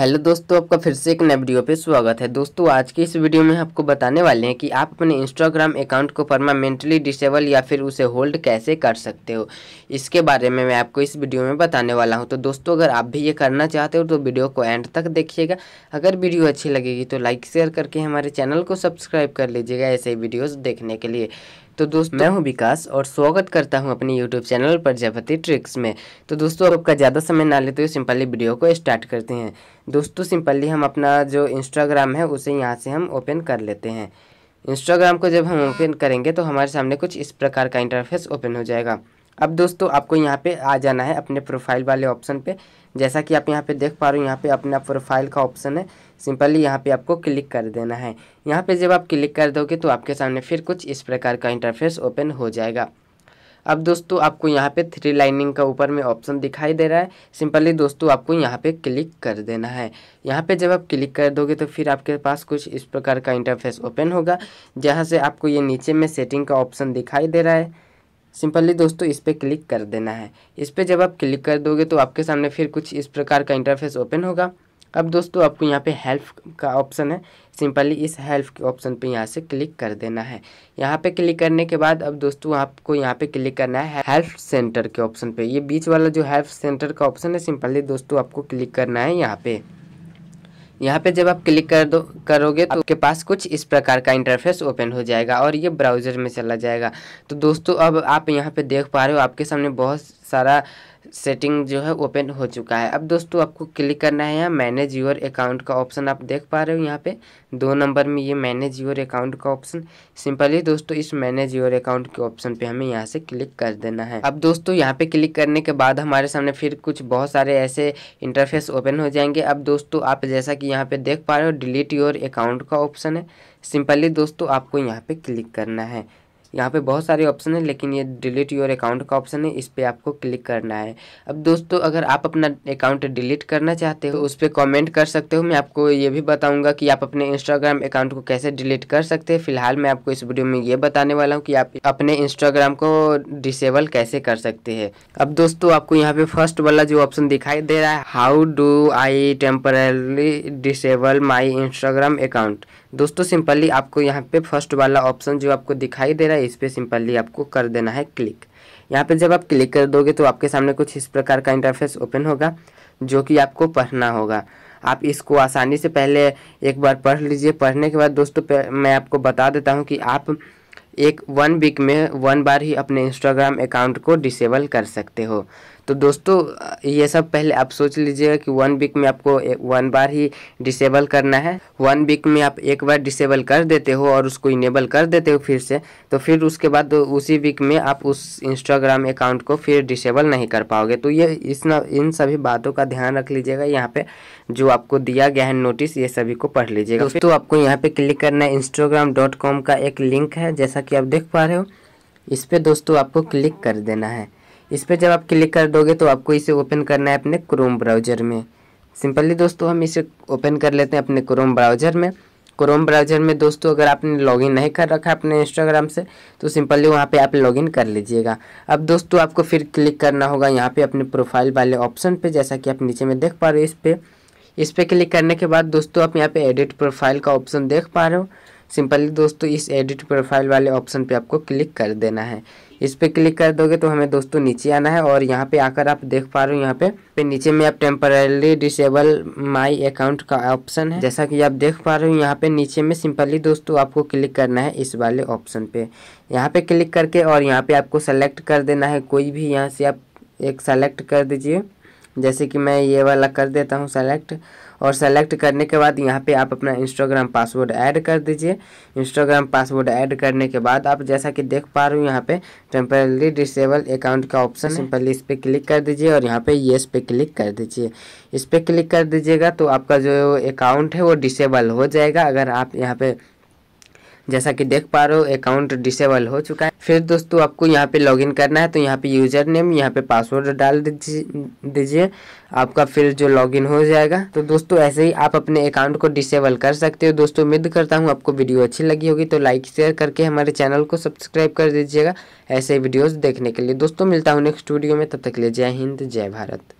Hello दोस्तों आपका फिर से एक नए वीडियो पे स्वागत है दोस्तों आज के इस वीडियो में आपको बताने वाले हैं कि आप अपने इंस्टाग्राम अकाउंट को परमानेंटली डिसेबल या फिर उसे होल्ड कैसे कर सकते हो इसके बारे में मैं आपको इस वीडियो में बताने वाला हूं तो दोस्तों अगर आप भी ये करना चाहते हो तो वीडियो को एंड तक देखिएगा अगर वीडियो अच्छी लगेगी तो लाइक शेयर करके हमारे चैनल को सब्सक्राइब कर लीजिएगा ऐसे ही वीडियोज़ देखने के लिए तो दोस्तों मैं हूं विकास और स्वागत करता हूं अपने यूट्यूब चैनल पर जयपति ट्रिक्स में तो दोस्तों आपका ज़्यादा समय ना लेते हुए सिंपली वीडियो को स्टार्ट करते हैं दोस्तों सिंपली हम अपना जो इंस्टाग्राम है उसे यहाँ से हम ओपन कर लेते हैं इंस्टाग्राम को जब हम ओपन करेंगे तो हमारे सामने कुछ इस प्रकार का इंटरफेस ओपन हो जाएगा अब दोस्तों आपको यहाँ पे आ जाना है अपने प्रोफाइल वाले ऑप्शन पे जैसा कि आप यहाँ पे देख पा रहे हो यहाँ पे अपना प्रोफाइल का ऑप्शन है सिंपली यहाँ पे आपको क्लिक कर देना है यहाँ पे जब आप क्लिक कर दोगे तो आपके सामने फिर कुछ इस प्रकार का इंटरफेस ओपन हो जाएगा अब दोस्तों आपको यहाँ पे थ्री लाइनिंग का ऊपर में ऑप्शन दिखाई दे रहा है सिंपली दोस्तों आपको यहाँ पे क्लिक कर देना है यहाँ पे जब आप क्लिक कर दोगे तो फिर आपके पास कुछ इस प्रकार का इंटरफेस ओपन होगा जहाँ से आपको ये नीचे में सेटिंग का ऑप्शन दिखाई दे रहा है सिंपली दोस्तों इस पर क्लिक कर देना है इस पर जब आप क्लिक कर दोगे तो आपके सामने फिर कुछ इस प्रकार का इंटरफेस ओपन होगा अब दोस्तों आपको यहाँ पे हेल्प का ऑप्शन है सिंपली इस हेल्प के ऑप्शन पे यहाँ से क्लिक कर देना है यहाँ पे क्लिक करने के बाद अब दोस्तों आपको यहाँ पे क्लिक करना है हेल्प सेंटर के ऑप्शन पे ये बीच वाला जो हेल्प सेंटर का ऑप्शन है सिंपली दोस्तों आपको क्लिक करना है यहाँ पे यहाँ पे जब आप क्लिक कर दो करोगे तो आपके पास कुछ इस प्रकार का इंटरफेस ओपन हो जाएगा और ये ब्राउज़र में चला जाएगा तो दोस्तों अब आप यहाँ पे देख पा रहे हो आपके सामने बहुत सारा सेटिंग जो है ओपन हो चुका है अब दोस्तों आपको क्लिक करना है यहाँ मैनेज योर अकाउंट का ऑप्शन आप देख पा रहे हो यहाँ पे दो नंबर में ये मैनेज योर अकाउंट का ऑप्शन सिंपली दोस्तों इस मैनेज योर अकाउंट के ऑप्शन पे हमें यहाँ से क्लिक कर देना है अब दोस्तों यहाँ पे क्लिक करने के बाद हमारे सामने फिर कुछ बहुत सारे ऐसे इंटरफेस ओपन हो जाएंगे अब दोस्तों आप जैसा कि यहाँ पे देख पा रहे हो डिलीट योर अकाउंट का ऑप्शन है सिंपली दोस्तों आपको यहाँ पे क्लिक करना है यहाँ पे बहुत सारे ऑप्शन है लेकिन ये डिलीट योर अकाउंट का ऑप्शन है इस पर आपको क्लिक करना है अब दोस्तों अगर आप अपना अकाउंट डिलीट करना चाहते हो तो उस पर कॉमेंट कर सकते हो मैं आपको ये भी बताऊँगा कि आप अपने इंस्टाग्राम अकाउंट को कैसे डिलीट कर सकते हैं फिलहाल मैं आपको इस वीडियो में ये बताने वाला हूँ कि आप अपने इंस्टाग्राम को डिसेबल कैसे कर सकते हैं अब दोस्तों आपको यहाँ पे फर्स्ट वाला जो ऑप्शन दिखाई दे रहा है how do I temporarily disable my Instagram account दोस्तों सिंपली आपको यहाँ पे फर्स्ट वाला ऑप्शन जो आपको दिखाई दे रहा है इस पर सिंपली आपको कर देना है क्लिक यहाँ पे जब आप क्लिक कर दोगे तो आपके सामने कुछ इस प्रकार का इंटरफेस ओपन होगा जो कि आपको पढ़ना होगा आप इसको आसानी से पहले एक बार पढ़ लीजिए पढ़ने के बाद दोस्तों मैं आपको बता देता हूँ कि आप एक वन वीक में वन बार ही अपने इंस्टाग्राम अकाउंट को डिसेबल कर सकते हो तो दोस्तों ये सब पहले आप सोच लीजिएगा कि वन वीक में आपको वन बार ही डिसेबल करना है वन वीक में आप एक बार डिसेबल कर देते हो और उसको इनेबल कर देते हो फिर से तो फिर उसके बाद उसी वीक में आप उस इंस्टाग्राम अकाउंट को फिर डिसेबल नहीं कर पाओगे तो ये इस न, इन सभी बातों का ध्यान रख लीजिएगा यहाँ पे जो आपको दिया गया है नोटिस ये सभी को पढ़ लीजिएगा दोस्तों आपको यहाँ पे क्लिक करना है इंस्टाग्राम का एक लिंक है जैसा कि आप देख पा रहे हो इस पर दोस्तों आपको क्लिक कर देना है इस पर जब आप क्लिक कर दोगे तो आपको इसे ओपन करना है अपने क्रोम ब्राउज़र में सिंपली दोस्तों हम इसे ओपन कर लेते हैं अपने क्रोम ब्राउज़र में क्रोम ब्राउज़र में दोस्तों अगर आपने लॉगिन नहीं कर रखा अपने इंस्टाग्राम से तो सिंपली वहाँ पे आप लॉगिन कर लीजिएगा अब दोस्तों आपको फिर क्लिक करना होगा यहाँ पे अपने प्रोफाइल वाले ऑप्शन पे जैसा कि आप नीचे में देख पा रहे हो इस पर इस पर क्लिक करने के बाद दोस्तों आप यहाँ पे एडिट प्रोफाइल का ऑप्शन देख पा रहे हो सिंपली दोस्तों इस एडिट प्रोफाइल वाले ऑप्शन पर आपको क्लिक कर देना है इस पर क्लिक कर दोगे तो हमें दोस्तों नीचे आना है और यहाँ पे आकर आप देख पा रहे हो यहाँ पे पे नीचे में आप टेम्परली डिसेबल माई अकाउंट का ऑप्शन है जैसा कि आप देख पा रहे हो यहाँ पे नीचे में सिंपली दोस्तों आपको क्लिक करना है इस वाले ऑप्शन पे यहाँ पे क्लिक करके और यहाँ पे आपको सेलेक्ट कर देना है कोई भी यहाँ से आप एक सेलेक्ट कर दीजिए जैसे कि मैं ये वाला कर देता हूँ सेलेक्ट और सेलेक्ट करने के बाद यहाँ पे आप अपना इंस्टाग्राम पासवर्ड ऐड कर दीजिए इंस्टाग्राम पासवर्ड ऐड करने के बाद आप जैसा कि देख पा रहे हो यहाँ पे टेम्परली डिसेबल अकाउंट का ऑप्शन हम्म। सिंपली इस पर क्लिक कर दीजिए और यहाँ पे ये इस पर क्लिक कर दीजिए इस पर क्लिक कर दीजिएगा तो आपका जो अकाउंट है वो डिसेबल हो जाएगा अगर आप यहाँ पे जैसा कि देख पा रहे हो अकाउंट डिसेबल हो चुका है फिर दोस्तों आपको यहाँ पे लॉगिन करना है तो यहाँ पे यूजर नेम यहाँ पे पासवर्ड डाल दीजिए आपका फिर जो लॉगिन हो जाएगा तो दोस्तों ऐसे ही आप अपने अकाउंट को डिसेबल कर सकते हो दोस्तों उम्मीद करता हूँ आपको वीडियो अच्छी लगी होगी तो लाइक शेयर करके हमारे चैनल को सब्सक्राइब कर दीजिएगा ऐसे वीडियोज़ देखने के लिए दोस्तों मिलता हूँ नेक्स्ट वीडियो में तब तक ले जय हिंद जय भारत